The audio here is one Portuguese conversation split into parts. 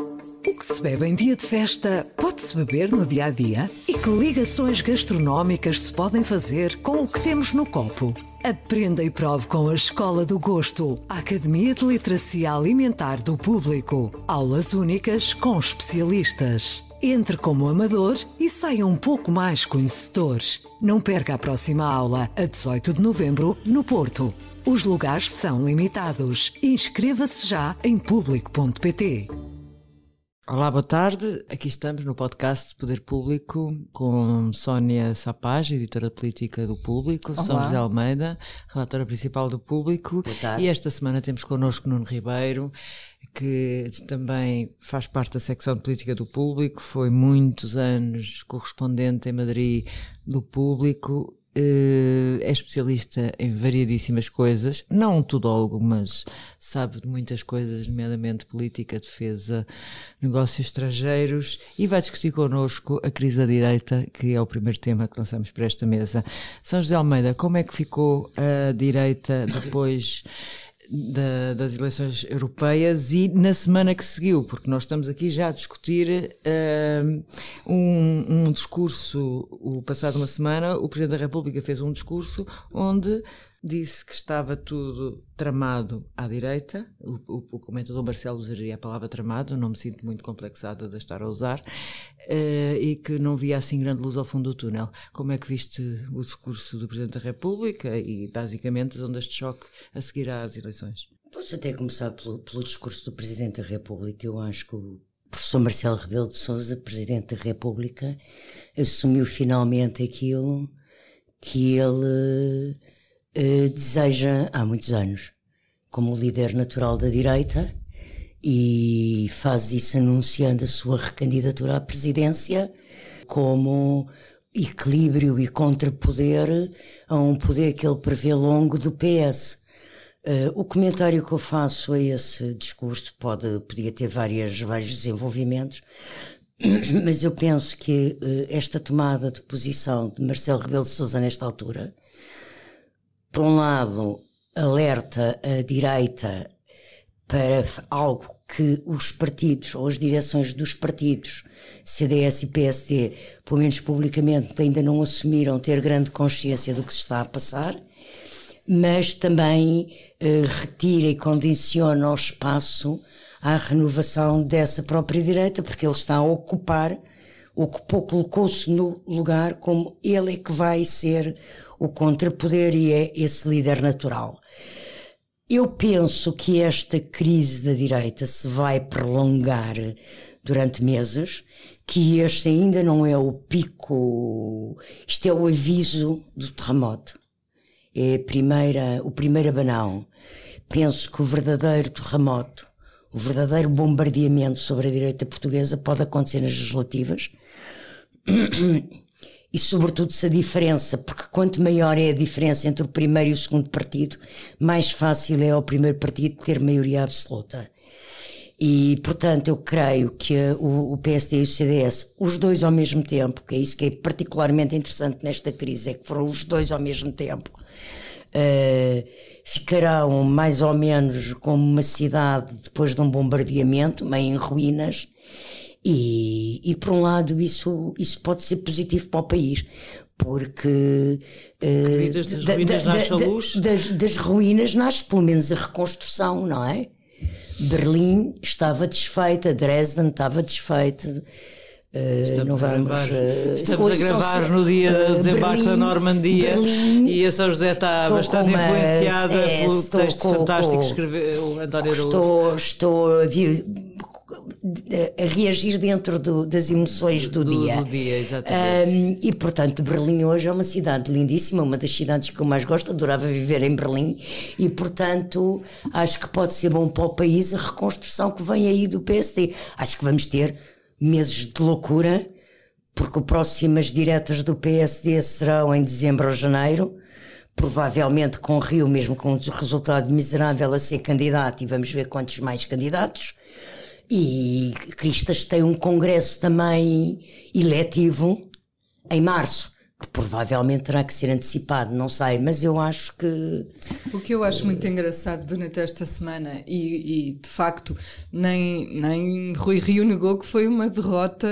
O que se bebe em dia de festa pode-se beber no dia a dia? E que ligações gastronómicas se podem fazer com o que temos no copo? Aprenda e prove com a Escola do Gosto, a Academia de Literacia Alimentar do Público. Aulas únicas com especialistas. Entre como amador e saia um pouco mais conhecedor. Não perca a próxima aula, a 18 de novembro, no Porto. Os lugares são limitados. Inscreva-se já em público.pt. Olá, boa tarde. Aqui estamos no podcast Poder Público com Sónia Sapaz, editora política do Público, Olá. São José Almeida, relatora principal do Público. Boa tarde. E esta semana temos connosco Nuno Ribeiro, que também faz parte da secção de política do Público, foi muitos anos correspondente em Madrid do Público eh, é especialista em variedíssimas coisas, não tudo tudólogo, mas sabe de muitas coisas, nomeadamente política, defesa, negócios estrangeiros, e vai discutir connosco a crise da direita, que é o primeiro tema que lançamos para esta mesa. São José Almeida, como é que ficou a direita depois da, das eleições europeias e na semana que seguiu, porque nós estamos aqui já a discutir ah, um, um discurso. O passado uma semana, o Presidente da República fez um discurso onde disse que estava tudo tramado à direita. O, o, o comentador Marcelo usaria a palavra tramado, não me sinto muito complexada de estar a usar, uh, e que não via assim grande luz ao fundo do túnel. Como é que viste o discurso do Presidente da República e, basicamente, as ondas de choque a seguir às eleições? Posso até começar pelo, pelo discurso do Presidente da República. Eu acho que o professor Marcelo Rebelo de Souza, Presidente da República, assumiu finalmente aquilo que ele eh, deseja há muitos anos, como líder natural da direita, e faz isso anunciando a sua recandidatura à presidência como equilíbrio e contrapoder a um poder que ele prevê longo do PS. Uh, eh, o comentário que eu faço a esse discurso pode, podia ter várias, vários desenvolvimentos, mas eu penso que uh, esta tomada de posição de Marcelo Rebelo de Sousa nesta altura por um lado, alerta a direita para algo que os partidos ou as direções dos partidos, CDS e PSD, pelo menos publicamente, ainda não assumiram ter grande consciência do que se está a passar, mas também eh, retira e condiciona o espaço à renovação dessa própria direita, porque ele está a ocupar ocupou, colocou-se no lugar como ele é que vai ser o contrapoder e é esse líder natural. Eu penso que esta crise da direita se vai prolongar durante meses, que este ainda não é o pico, isto é o aviso do terremoto. É primeira, o primeiro abanão. Penso que o verdadeiro terremoto, o verdadeiro bombardeamento sobre a direita portuguesa pode acontecer nas legislativas, e sobretudo se a diferença, porque quanto maior é a diferença entre o primeiro e o segundo partido, mais fácil é ao primeiro partido ter maioria absoluta. E, portanto, eu creio que eh, o, PSD e o CDS, os dois ao mesmo tempo, que é isso que é particularmente interessante nesta crise, é que foram os dois ao mesmo tempo, uh, ficarão mais ou menos como uma cidade depois de um bombardeamento, meio em ruínas, e, e por um lado, isso, isso pode ser positivo para o país, porque uh, das, ruínas da, nasce a luz. Das, das, ruínas nasce pelo menos a reconstrução, não é? Berlim estava desfeita, Dresden estava desfeita. Uh, estamos, não vamos, eh, a gravar, uh, estamos a gravar no dia de desembarque Berlim, da Normandia Berlim, e a São José está bastante uma, influenciada é, pelo texto com, fantástico com, que escreveu António Araújo. Estou, estou, a reagir dentro do, das emoções do, do dia. Do dia, exatamente. Um, e portanto, Berlim hoje é uma cidade lindíssima, uma das cidades que eu mais gosto, adorava viver em Berlim e portanto acho que pode ser bom para o país a reconstrução que vem aí do PSD. Acho que vamos ter meses de loucura, porque próximas diretas do PSD serão em dezembro ou janeiro provavelmente com Rio, mesmo com um resultado miserável a ser candidato, e vamos ver quantos mais candidatos. E Cristas tem um congresso também eletivo em março, que provavelmente terá que ser antecipado, não sei, mas eu acho que. O que eu acho muito engraçado durante esta semana, e, e de facto nem, nem Rui Rio negou que foi uma derrota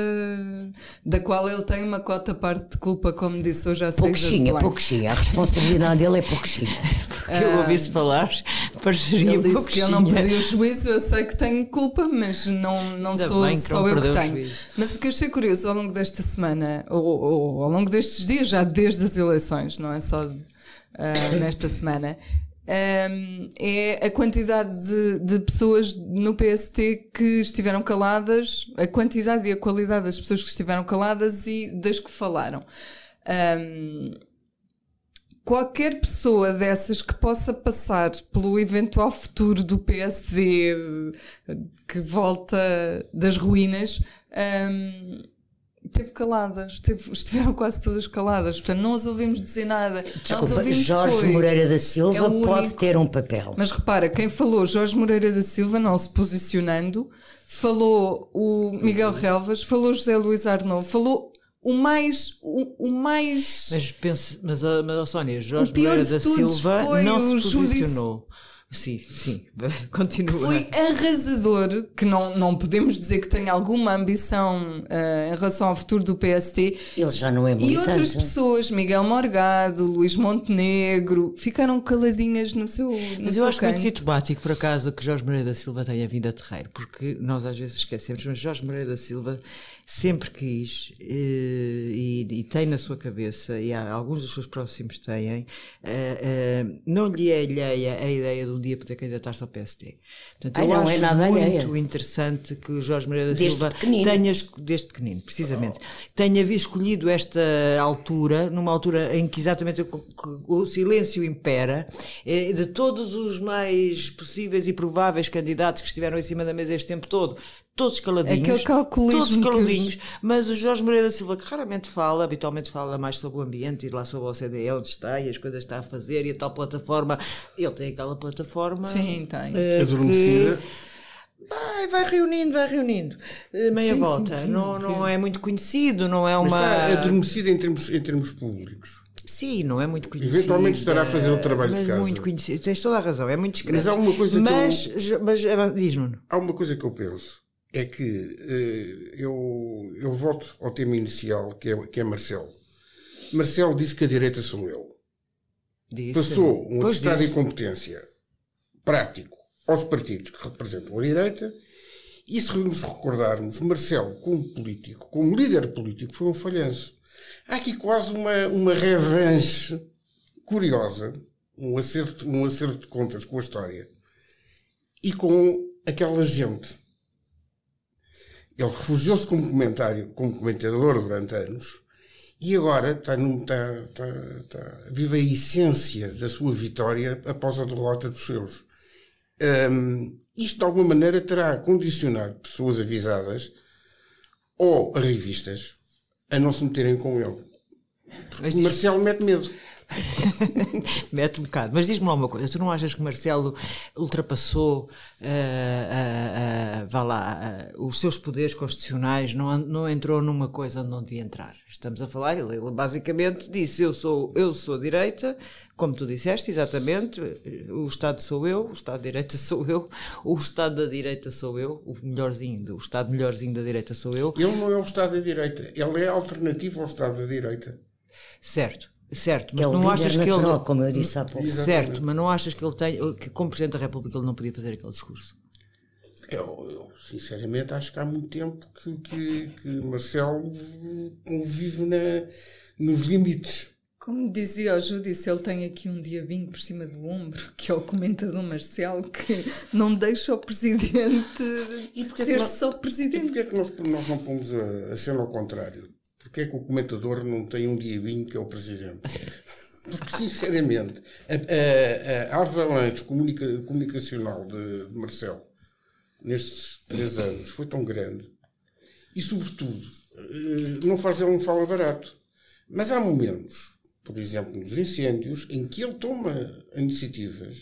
da qual ele tem uma cota parte de culpa, como disse hoje a Pouquinha, pouquinha, a responsabilidade dele é pouquinha. eu ouvi-se falar parceria Ele disse que eu não perdi o juízo, eu sei que tenho culpa, mas não, não sou só eu que tenho. Mas o que eu achei curioso ao longo desta semana, ou, ou, ao longo destes dias, já desde as eleições, não é só uh, nesta semana, um, ah, é a quantidade de, de, pessoas no PST que estiveram caladas, a quantidade e a qualidade das pessoas que estiveram caladas e das que falaram. Um, ah, qualquer pessoa dessas que possa passar pelo eventual futuro do PSD que volta das ruínas um, esteve calada, estiveram quase todas caladas, portanto não as ouvimos dizer nada. Desculpa, Jorge foi, Moreira da Silva é pode único, ter um papel. Mas repara, quem falou Jorge Moreira da Silva não se posicionando, falou o Miguel Relvas, falou José Luís Arnou, falou o mais. O, o mais mas, pense, mas, a, mas a Sónia, Jorge Pereira da Silva não se posicionou. Judici... Sim, sim, continua. Foi arrasador, que não, não podemos dizer que tenha alguma ambição uh, em relação ao futuro do PST. Ele já não é militante. E outras né? pessoas, Miguel Morgado, Luís Montenegro, ficaram caladinhas no seu. No Mas seu eu acho canto. muito sintomático, por acaso, que Jorge Moreira da Silva tenha vindo a terreiro, porque nós às vezes esquecemos, mas Jorge Moreira da Silva sempre quis eh, e, e, tem na sua cabeça, e alguns dos seus próximos têm, eh, eh, não lhe é alheia a ideia de um dia poder candidatar-se ao PSD. Portanto, Ai, eu é acho é muito alheia. interessante que Jorge Maria da desde Silva pequenino. tenha, desde pequenino, precisamente, oh. tenha escolhido esta altura, numa altura em que exatamente o silêncio impera, de todos os mais possíveis e prováveis candidatos que estiveram em cima da mesa este tempo todo, todos caladinhos, Aquele todos caladinhos, mas o Jorge Moreira Silva, que raramente fala, habitualmente fala mais sobre o ambiente e lá sobre o OCDE, onde está e as coisas que está a fazer e a tal plataforma, ele tem aquela plataforma. Sim, tem. Uh, Adormecida. Vai, vai reunindo, vai reunindo. Eh, meia sim, volta. Sim, sim, não, não é muito conhecido, não é uma. Mas está adormecido em termos, em termos públicos. Sim, não é muito conhecido. Eventualmente estará a fazer o trabalho mas de casa. muito conhecido. Tens toda a razão, é muito discreto. Mas há uma coisa mas, que. Eu, mas, mas diz, Nuno. Há uma coisa que eu penso é que eh, eu, eu volto ao tema inicial, que é, que é Marcelo. Marcelo disse que a direita sou eu. Disse, Passou um estado de incompetência prático aos partidos que representam a direita e se nos recordarmos, Marcelo, como político, como líder político, foi um falhanço. Há aqui quase uma, uma revanche curiosa, um acerto, um acerto de contas com a história e com aquela gente ele refugiou-se como comentário, como comentador durante anos e agora está, num, está, está, está, vive a essência da sua vitória após a derrota dos seus. Um, isto de alguma maneira terá condicionado pessoas avisadas ou a revistas a não se meterem com ele. Porque Marcelo mete medo. Mete um bocado. Mas diz-me lá uma coisa: tu não achas que Marcelo ultrapassou, uh, uh, uh, vá lá, os seus poderes constitucionais, não, não entrou numa coisa onde não devia entrar? Estamos a falar, ele, ele basicamente disse: eu sou, eu sou direita, como tu disseste, exatamente, o Estado sou eu, o Estado de direita sou eu, o Estado da direita sou eu, o melhorzinho, do, o Estado melhorzinho da direita sou eu. Ele não é o Estado da direita, ele é alternativo ao Estado da direita. Certo. Certo, mas é não achas natural, que ele. como eu disse há pouco. Certo, mas não achas que ele tem. que como Presidente da República ele não podia fazer aquele discurso? Eu, eu sinceramente acho que há muito tempo que, que, que Marcelo convive na, nos limites. Como dizia o Judice, ele tem aqui um diabinho por cima do ombro, que é o comentador Marcelo, que não deixa o presidente e ser é nós, só presidente. E porquê é que nós, nós não pomos a, a cena ao contrário? porque é que o comentador não tem um diabinho que é o presidente? Porque, sinceramente, a, a, a avalanche comunica, comunicacional de, de Marcel nestes três anos foi tão grande e, sobretudo, eh, não faz ele um fala barato. Mas há momentos, por exemplo, nos incêndios, em que ele toma iniciativas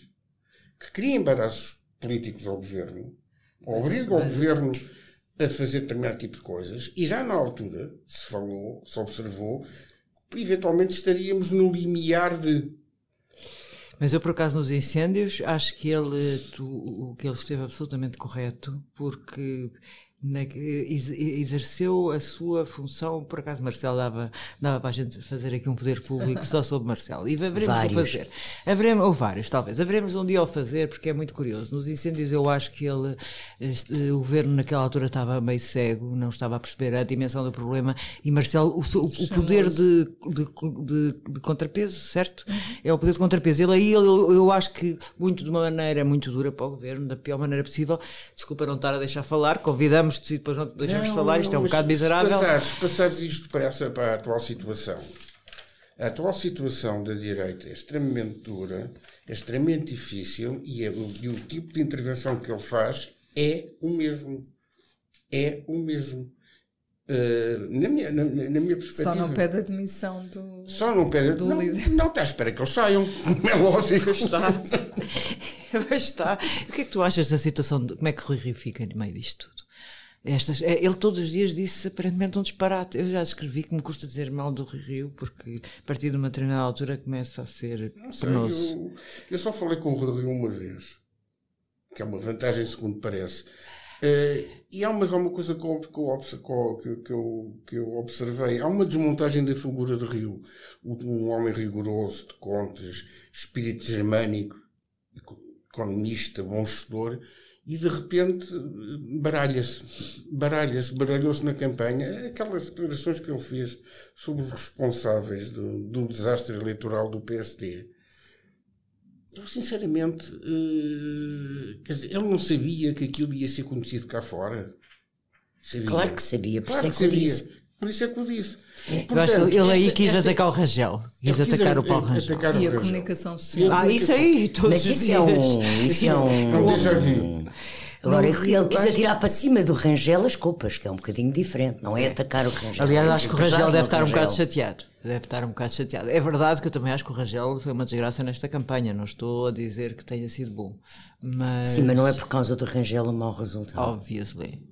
que criam embaraços políticos ao governo, obriga o governo a fazer determinado tipo de coisas, e já na altura se falou, se observou, eventualmente estaríamos no limiar de. Mas eu, por acaso, nos incêndios, acho que ele, tu, que ele esteve absolutamente correto, porque na, ex, exerceu a sua função. Por acaso, Marcelo dava, dava para a gente fazer aqui um poder público só sobre Marcelo. E haveremos vários. fazer. Haveremos, ou vários, talvez. Haveremos um dia ao fazer, porque é muito curioso. Nos incêndios, eu acho que ele, este, o governo naquela altura estava meio cego, não estava a perceber a dimensão do problema. E Marcelo, o, o, o poder de, de, de, de, contrapeso, certo? Uhum. É o poder de contrapeso. Ele aí, ele, eu acho que, muito de uma maneira muito dura para o governo, da pior maneira possível, desculpa não estar a deixar falar, convidamos temos de depois não deixamos falar, isto é um bocado miserável. Passares, passares isto para, para a atual situação. A atual situação da direita é extremamente dura, é extremamente difícil e, é, e o tipo de intervenção que ele faz é o mesmo. É o mesmo. Uh, na, minha, na, na, minha perspectiva. Só não pede a demissão do. Só não pede do não, líder. Não está à espera que eles saiam. É lógico. Está. está. O que é que tu achas da situação? De, como é que Rui Rio fica no meio disto tudo? Estas, eh, ele todos os dias disse aparentemente um disparate. Eu já escrevi que me custa dizer mal do Rio, porque a partir de uma determinada altura começa a ser penoso. Eu, eu, só falei com o Rio uma vez, que é uma vantagem, segundo parece. Uh, e há uma, há uma coisa que eu, que, eu, que eu, observei: há uma desmontagem da figura de Rio. Um homem rigoroso, de contas, espírito germânico, economista, bom gestor e de repente baralha-se, baralha-se, baralhou-se na campanha aquelas declarações que ele fez sobre os responsáveis do, do desastre eleitoral do PSD. Eu, sinceramente, eh, quer dizer, ele não sabia que aquilo ia ser conhecido cá fora. Sabia. Claro que sabia, por claro é que, que sabia. Disse. Por isso é que o disse. É, Portanto, ele aí quis esta, atacar o Rangel. Quis atacar a, o Paulo Rangel. E a comunicação social. Ah, isso aí, todos Mas é é isso é um. Isso é um. déjà vu. Agora, ele, ele quis atirar para cima do Rangel as culpas, que é um bocadinho diferente, não é atacar o Rangel. Aliás, acho que o Rangel deve estar um bocado chateado. Deve estar um bocado chateado. É verdade que eu também acho que o Rangel foi uma desgraça nesta campanha, não estou a dizer que tenha sido bom. Mas... Sim, mas não é por causa do Rangel o um mau resultado. Obviously.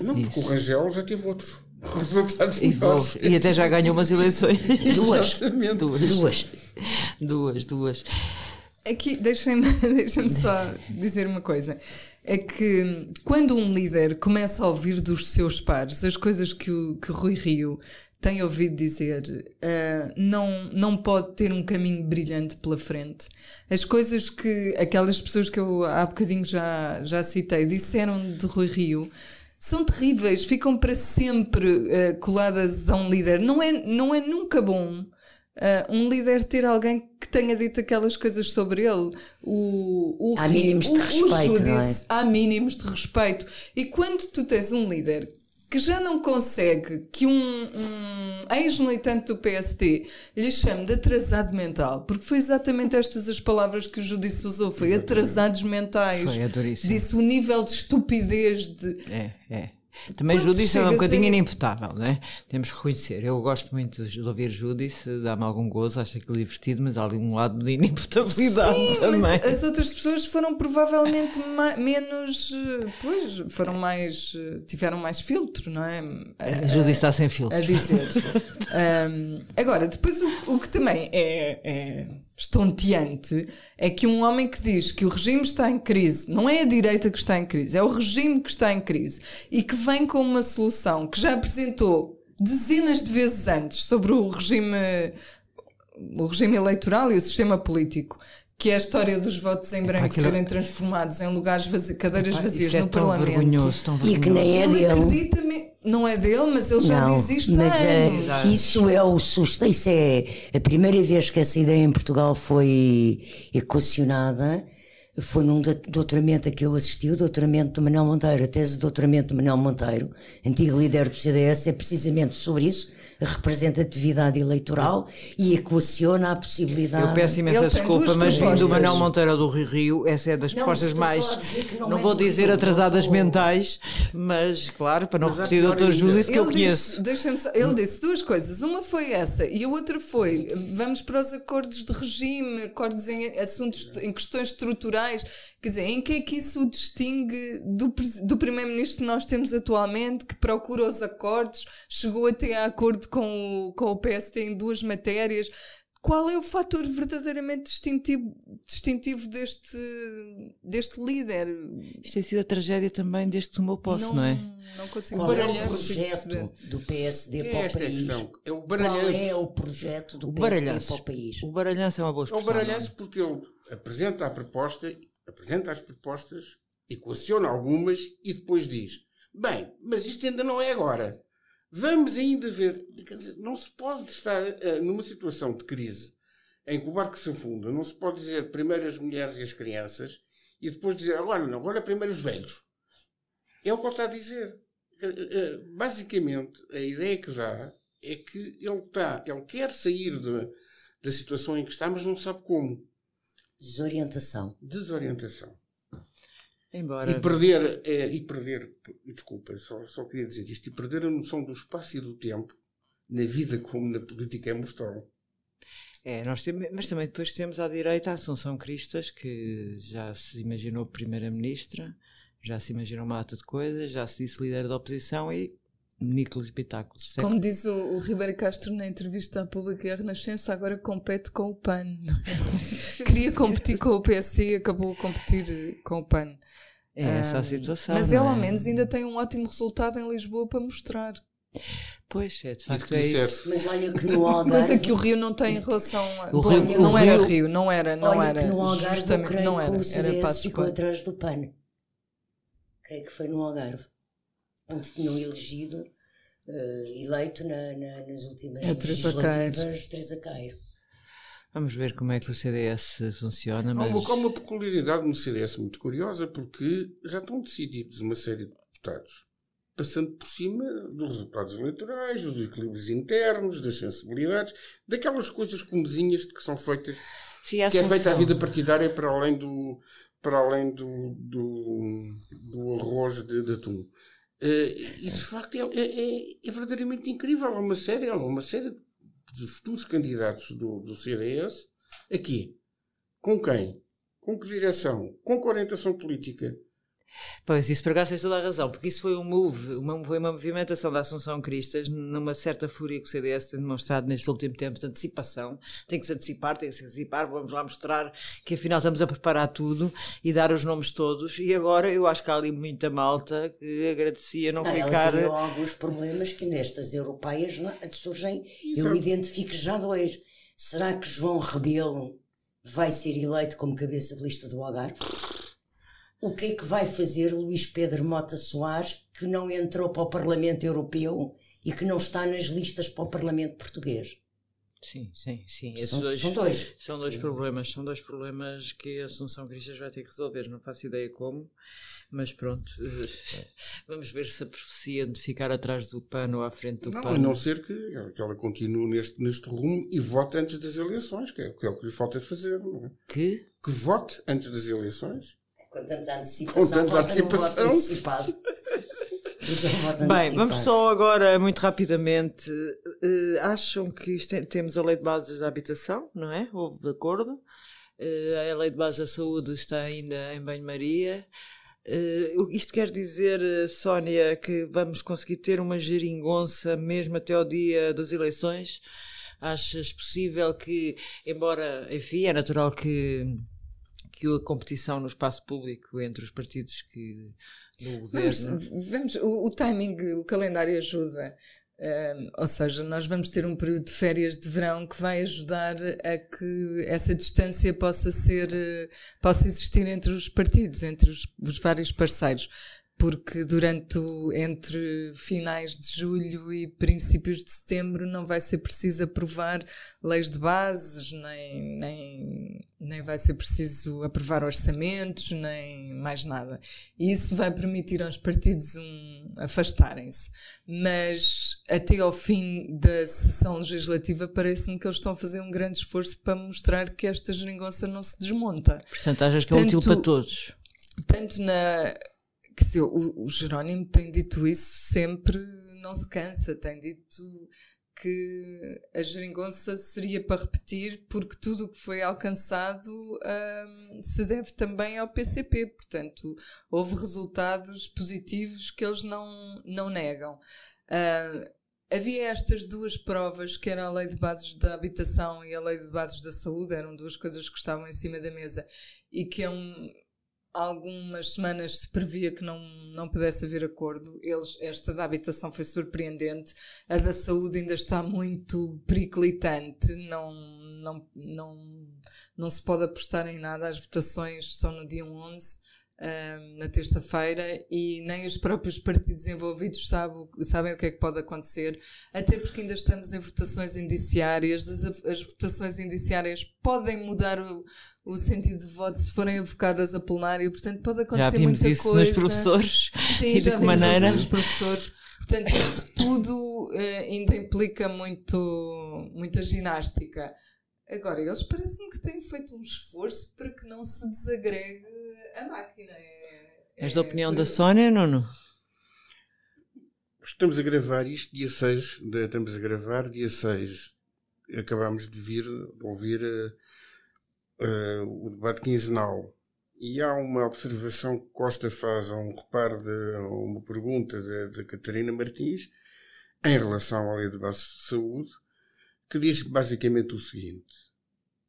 Não, porque Isso. o Rangel já teve outros resultados e melhores. e até já ganhou umas eleições. duas, duas. Duas. Duas, duas. Aqui, deixem-me deixem só dizer uma coisa. É que quando um líder começa a ouvir dos seus pares as coisas que o, que o Rui Rio tem ouvido dizer, uh, não, não pode ter um caminho brilhante pela frente. As coisas que aquelas pessoas que eu há bocadinho já, já citei disseram de Rui Rio são terríveis, ficam para sempre uh, coladas a um líder. Não é, não é nunca bom uh, um líder ter alguém que tenha dito aquelas coisas sobre ele. O, o há mínimos o, de respeito. O é? Há mínimos de respeito. E quando tu tens um líder que já não consegue que um, um ex-militante do PST lhe chame de atrasado mental, porque foi exatamente estas as palavras que o Judice usou, foi atrasados mentais. Foi, é duríssimo. Disse o nível de estupidez de... É, é. Também Quando Judice é um bocadinho inimputável, inimputável, né? Temos que reconhecer. Eu gosto muito de ouvir Judice, dá-me algum gozo, acho aquilo divertido, mas há algum lado de inimputabilidade Sim, também. as outras pessoas foram provavelmente menos. Pois, foram mais. tiveram mais filtro, não é? A, a Judice está sem filtro. A dizer. um, agora, depois o, o que também é, é estonteante é que um homem que diz que o regime está em crise, não é a direita que está em crise, é o regime que está em crise e que vem com uma solução que já apresentou dezenas de vezes antes sobre o regime o regime eleitoral e o sistema político que é a história dos votos em branco aquilo... serem transformados em lugares vazios, cadeiras Epá, vazias é no Parlamento. Vergonhoso, tão vergonhoso. E que nem é ele dele. Acredita Não é dele, mas ele já não, diz isto mas, eh, Isso é o susto. Isso é a primeira vez que essa ideia em Portugal foi equacionada. Foi num doutoramento a que eu assisti, o doutoramento do Manuel Monteiro, a tese de doutoramento do Manuel Monteiro, antigo líder do CDS, é precisamente sobre isso representatividade eleitoral e equaciona a possibilidade. Eu peço imensa desculpa, mas vindo do Manuel Monteiro do Rio Rio, essa é das não, propostas mais. Não, não é vou dizer atrasadas ou... mentais, mas claro, para não mas repetir o doutor Júlio, que eu conheço. Disse, ele disse duas coisas. Uma foi essa e a outra foi: vamos para os acordos de regime, acordos em assuntos, em questões estruturais. Quer dizer, em que é que isso o distingue do, do primeiro-ministro que nós temos atualmente, que procura os acordos, chegou até a acordo acordo com o, com o PS tem duas matérias. Qual é o fator verdadeiramente distintivo, distintivo deste, deste líder? Isto tem sido a tragédia também deste tomou posse, não, não é? Não consigo Qual é baralhar. É, é, é o projeto do PSD é para o país? É o Qual é o projeto do PSD para o país? O baralhanço é uma boa expressão. É o baralhanço porque ele apresenta a proposta, apresenta as propostas, equaciona algumas e depois diz Bem, mas isto ainda não é agora. Vamos ainda ver. Dizer, não se pode estar uh, numa situação de crise em que o barco se afunda. Não se pode dizer primeiro as mulheres e as crianças e depois dizer agora não, agora primeiro os velhos. É o que ele está a dizer. uh, basicamente, a ideia que dá é que ele, está, ele quer sair de, da situação em que está, mas não sabe como. Desorientação. Desorientação. Embora... E perder, é, e perder, desculpa, só, só queria dizer isto, e perder a noção do espaço e do tempo, na vida como na política, é mortal. É, nós temos, mas também depois temos à direita a Assunção Cristas, que já se imaginou Primeira-Ministra, já se imaginou uma ata de coisas, já se disse líder da oposição e nítidos espetáculos. Como diz o, o Ribeiro Castro na entrevista à pública, a Renascença agora compete com o PAN. Queria competir com o PSI e acabou a competir com o PAN. É essa a situação. Mas ele, é? ao menos, ainda tem um ótimo resultado em Lisboa para mostrar. Pois é, de facto é isso. Mas olha que no Algarve. Coisa é que o Rio não tem em relação a. O Rio, o não Rio, era Rio, não era, não olha era. Que no Algarve, justamente, não era. Era Passos ficou atrás do PAN. Creio que foi no Algarve onde tinham elegido, uh, eleito na, na, nas últimas é legislativas, Teresa Cairo. Vamos ver como é que o CDS funciona. Mas... Há, uma, há uma peculiaridade no CDS muito curiosa, porque já estão decididos uma série de deputados, passando por cima dos resultados eleitorais, dos equilíbrios internos, das sensibilidades, daquelas coisas comezinhas que são feitas, Sim, que é feita a vida partidária para além do, para além do, do, do arroz de, de atum. Eh, e de facto é, é, é, é verdadeiramente incrível. Há uma série, há uma série de futuros candidatos do, do CDS aqui. Com quem? Com que direção? Com que orientação política? Pois, isso por acaso tens toda a razão, porque isso foi um move, uma, foi uma movimentação da Assunção Cristas numa certa fúria que o CDS tem demonstrado neste último tempo de antecipação. Tem que se antecipar, tem que se antecipar, vamos lá mostrar que afinal estamos a preparar tudo e dar os nomes todos. E agora eu acho que há ali muita malta que agradecia não, não ficar. Ela eh, alguns problemas que nestas europeias eh, surgem, Exato. eu identifico já dois. Será que João Rebelo vai ser eleito como cabeça de lista do Algarve? o que é que vai fazer Luís Pedro Mota Soares, que não entrou para o Parlamento Europeu e que não está nas listas para o Parlamento Português? Sim, sim, sim. Esses são, dois, são dois. São dois problemas. São dois problemas que a Assunção Cristas vai ter que resolver. Não faço ideia como, mas pronto. Eh, vamos ver se a profecia de ficar atrás do pano ou à frente do não, pano. A não ser que, que ela continue neste, neste rumo e vote antes das eleições, que é, que é o que lhe falta fazer. É? Que? Que vote antes das eleições com tanta antecipação. Com tanta antecipação. antecipado. Bem, vamos só agora, muito rapidamente. Uh, acham que isto, temos a Lei de Bases da Habitação, não é? Houve de acordo. Uh, a Lei de Bases da Saúde está ainda em banho-maria. Uh, isto quer dizer, Sónia, que vamos conseguir ter uma geringonça mesmo até ao dia das eleições? Achas possível que, embora, enfim, é natural que que a competição no espaço público entre os partidos que no governo. Vamos, vamos o, o, timing, o calendário ajuda. ou seja, nós vamos ter um período de férias de verão que vai ajudar a que essa distância possa ser, eh, possa existir entre os partidos, entre os, os vários parceiros porque durante entre finais de julho e princípios de setembro não vai ser preciso aprovar leis de bases, nem, nem, nem vai ser preciso aprovar orçamentos, nem mais nada. E isso vai permitir aos partidos um, afastarem-se. Mas até ao fim da sessão legislativa parece-me que eles estão a fazer um grande esforço para mostrar que esta geringonça não se desmonta. Portanto, achas que é tanto, útil para todos? Tanto na que o, o Jerónimo tem dito isso sempre, não se cansa, tem dito que a geringonça seria para repetir, porque tudo o que foi alcançado hum, se deve também ao PCP. Portanto, houve resultados positivos que eles não, não negam. Uh, havia estas duas provas, que era a Lei de Bases da Habitação e a Lei de Bases da Saúde, eram duas coisas que estavam em cima da mesa e que é um algumas semanas se previa que não, não pudesse haver acordo. Eles, esta da habitação foi surpreendente. A da saúde ainda está muito periclitante. Não, não, não, não se pode apostar em nada. As votações são no dia 11. Ah, na terça-feira e nem os próprios partidos envolvidos sabem, sabem o que é que pode acontecer, até porque ainda estamos em votações indiciárias, as, as votações indiciárias podem mudar o, o sentido de voto se forem evocadas a plenário, portanto pode acontecer já vimos muita isso coisa. nos professores Sim, e de já que maneira. Isso nos professores. Portanto, isto tudo eh, ainda implica muito, muita ginástica. Agora, eles parecem que têm feito um esforço para que não se desagregue a máquina. É, é És é, da opinião da Sónia, Nuno? Estamos a gravar isto dia 6, estamos a gravar dia 6. Acabámos de vir, ouvir eh, uh, o debate quinzenal. E há uma observação que Costa faz a um reparo, de, uma pergunta da Catarina Martins, em relação à lei de bases de saúde, que diz basicamente o seguinte: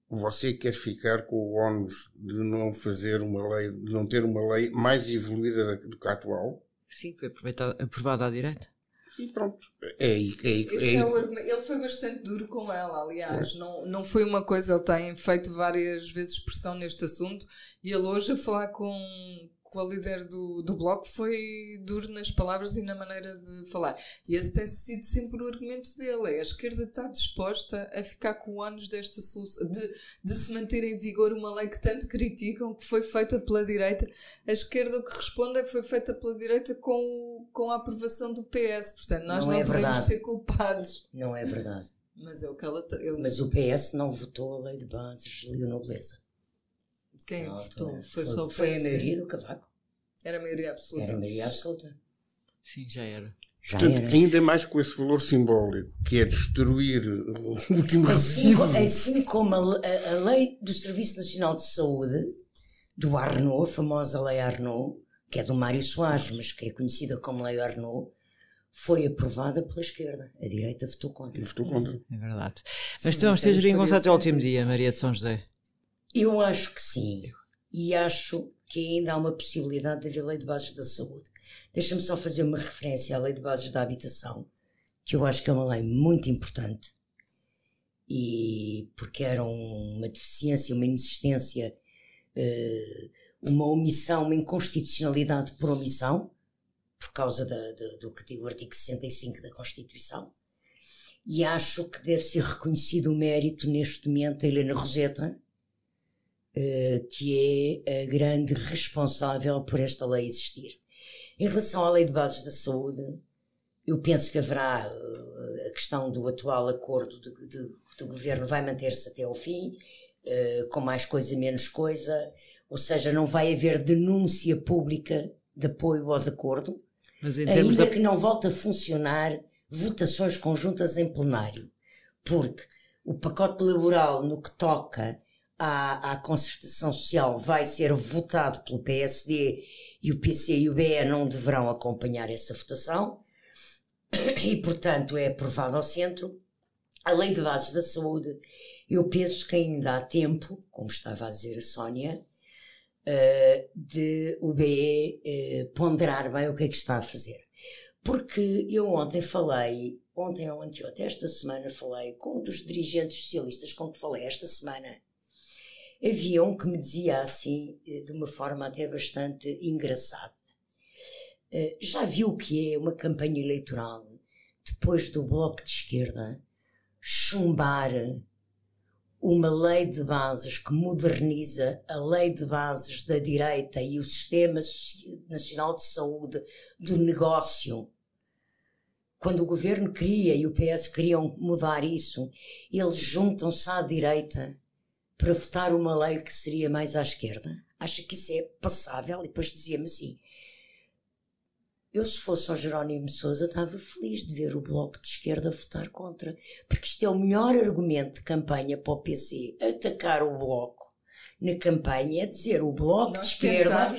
você quer ficar com o ónus de não fazer uma lei, de não ter uma lei mais evoluída do que a atual? Sim, foi aprovada à direita. E pronto. É, é, é, é, é, ele foi bastante duro com ela, aliás. Não, não foi uma coisa, ele tem feito várias vezes pressão neste assunto e ele hoje a falar com, Marco, a líder do, do bloco, foi duro nas palavras e na maneira de falar. E esse tem sido sempre o argumento dele. É, a esquerda está disposta a ficar com o ânus desta solução, de, de se manter em vigor uma lei que tanto criticam, que foi feita pela direita. A esquerda que responde é foi feita pela direita com, com a aprovação do PS. Portanto, nós não, não é podemos verdade. ser culpados. Não é verdade. Mas é o que ela. Eu... Mas o PS não votou a lei de bases de nobreza. Quem não, votou? Então, foi, foi só o Foi a maioria do Cavaco. Era a maioria absoluta. Era a maioria absoluta. Sim, já era. Já Portanto, era. ainda é mais com esse valor simbólico, que é destruir o último assim, recibo. Assim como a, a, lei do Serviço Nacional de Saúde, do Arnaud, a famosa lei Arnaud, que é do Mário Soares, mas que é conhecida como lei Arnaud, foi aprovada pela esquerda. A direita votou contra. Votou contra. É verdade. Mas Sim, então, é vamos ter geringonça até o último dia, Maria de São José. Eu acho que sim. E acho que ainda há uma possibilidade de haver lei de bases da saúde. Deixa-me só fazer uma referência à lei de bases da habitação, que eu acho que é uma lei muito importante, e porque era uma deficiência, uma inexistência, eh, uma omissão, uma inconstitucionalidade por omissão, por causa da, do, do que diz o artigo 65 da Constituição. E acho que deve ser reconhecido o mérito, neste momento, a Helena Roseta, eh, que é a grande responsável por esta lei existir. Em relação à lei de bases da saúde, eu penso que haverá eh, a questão do atual acordo de, de, do governo vai manter-se até ao fim, eh, com mais coisa, menos coisa, ou seja, não vai haver denúncia pública de apoio ao de acordo, ainda que não volte a funcionar votações conjuntas em plenário, porque o pacote laboral no que toca à, à concertação social vai ser votado pelo PSD e o PC e o BE não deverão acompanhar essa votação e, portanto, é aprovado ao centro. A lei de bases da saúde, eu penso que ainda há tempo, como estava a dizer a Sónia, eh, de o BE eh, ponderar bem o que é que está a fazer. Porque eu ontem falei, ontem ou anteontem, esta semana falei com um dos dirigentes socialistas com que falei esta semana, havia um que me dizia assim, eh, de uma forma até bastante engraçada: eh, Já viu o que é uma campanha eleitoral depois do bloco de esquerda chumbar uma lei de bases que moderniza a lei de bases da direita e o Sistema Nacional de Saúde do negócio? Quando o governo cria e o PS queriam mudar isso, eles juntam-se à direita para votar uma lei que seria mais à esquerda? Acha que isso é passável? E depois dizia-me assim: eu, se fosse ao Jerónimo Souza, estava feliz de ver o Bloco de Esquerda votar contra, porque isto é o melhor argumento de campanha para o PC atacar o Bloco na campanha, é dizer o Bloco de Esquerda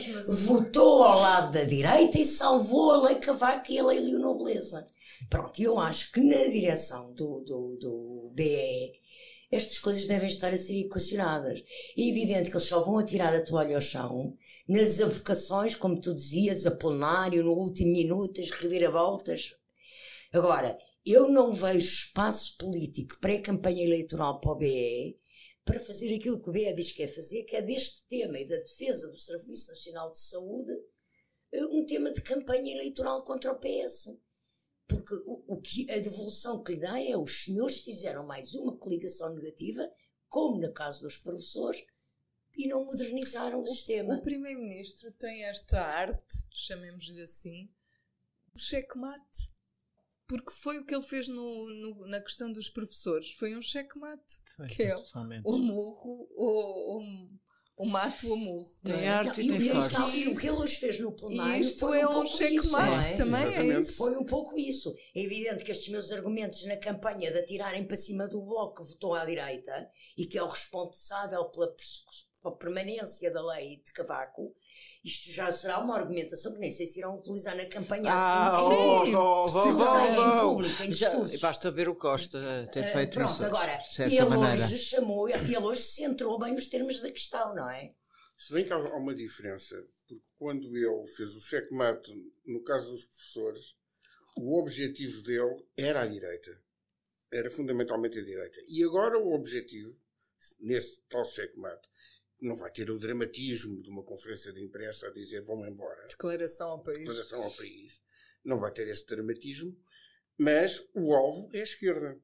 votou ao lado da direita e salvou a Lei Cavaco e a Lei Leonor Pronto, eu acho que na direção do, do, do BE estas coisas devem estar a ser equacionadas. É evidente que eles só vão atirar a toalha ao chão nas avocações, como tu dizias, a plenário, no último minuto, as reviravoltas. Agora, eu não vejo espaço político pré-campanha eleitoral para o BE para fazer aquilo que o BE diz que é fazer, que é deste tema e da defesa do Serviço Nacional de Saúde, eh, um tema de campanha eleitoral contra o PS. Porque o, o que, a devolução que lhe dá é os senhores fizeram mais uma coligação negativa, como no caso dos professores, e não modernizaram o, o sistema. O primeiro-ministro tem esta arte, chamemos-lhe assim, do mate Porque foi o que ele fez no, no, na questão dos professores. Foi um cheque mate que é, ou morro ou, ou o mato o morro. Tem é? arte não, e tem sorte. e o que ele hoje fez no plenário. isto foi é um, um checkmate é? também, é isso. Foi um pouco isso. É evidente que estes meus argumentos na campanha de atirarem para cima do bloco que votou à direita e que é o responsável pela persecução para a permanência da lei de Cavaco, isto já será uma argumentação que nem sei se irão utilizar na campanha assim ah, assim. Oh, sim, em público, em discursos. Já, basta ver o Costa ah, ter feito pronto, isso. Pronto, agora, ele maneira. hoje chamou, ele hoje centrou bem os termos da questão, não é? Se bem que há uma diferença, porque quando ele fez o checkmate no caso dos professores, o objetivo dele era a direita. Era fundamentalmente a direita. E agora o objetivo, nesse tal checkmate, não vai ter o dramatismo de uma conferência de imprensa a dizer vão embora. Declaração ao país. Declaração ao país. Não vai ter esse dramatismo, mas o alvo é a esquerda.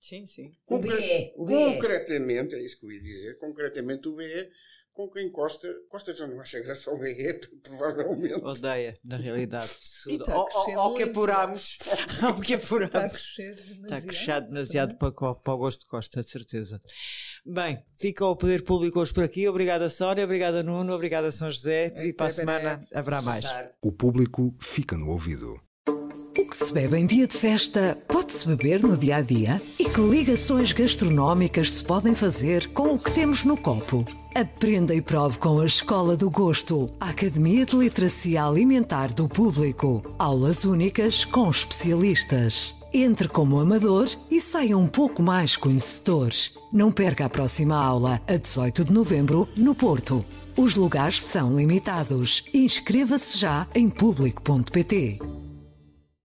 Sim, sim. Concre o BE, o BE. Concretamente, é isso que eu ia dizer, concretamente o BE com quem Costa, Costa já não acha graça ao BE, provavelmente. Odeia, na realidade. ao, tá que apuramos. ao que tá apuramos. Está a crescer demasiado. Está a crescer demasiado para, para o gosto de Costa, de certeza. Bem, fica o Poder Público hoje por aqui. Obrigada, Sónia. Obrigada, Nuno. Obrigada, São José. E para a semana haverá mais. O público fica no ouvido. O que se bebe em dia de festa pode-se beber no dia a dia? E que ligações gastronómicas se podem fazer com o que temos no copo? Aprenda e prove com a Escola do Gosto, a Academia de Literacia Alimentar do Público. Aulas únicas com especialistas. Entre como amador e saia um pouco mais conhecedor. Não perca a próxima aula, a 18 de novembro, no Porto. Os lugares são limitados. Inscreva-se já em público.pt.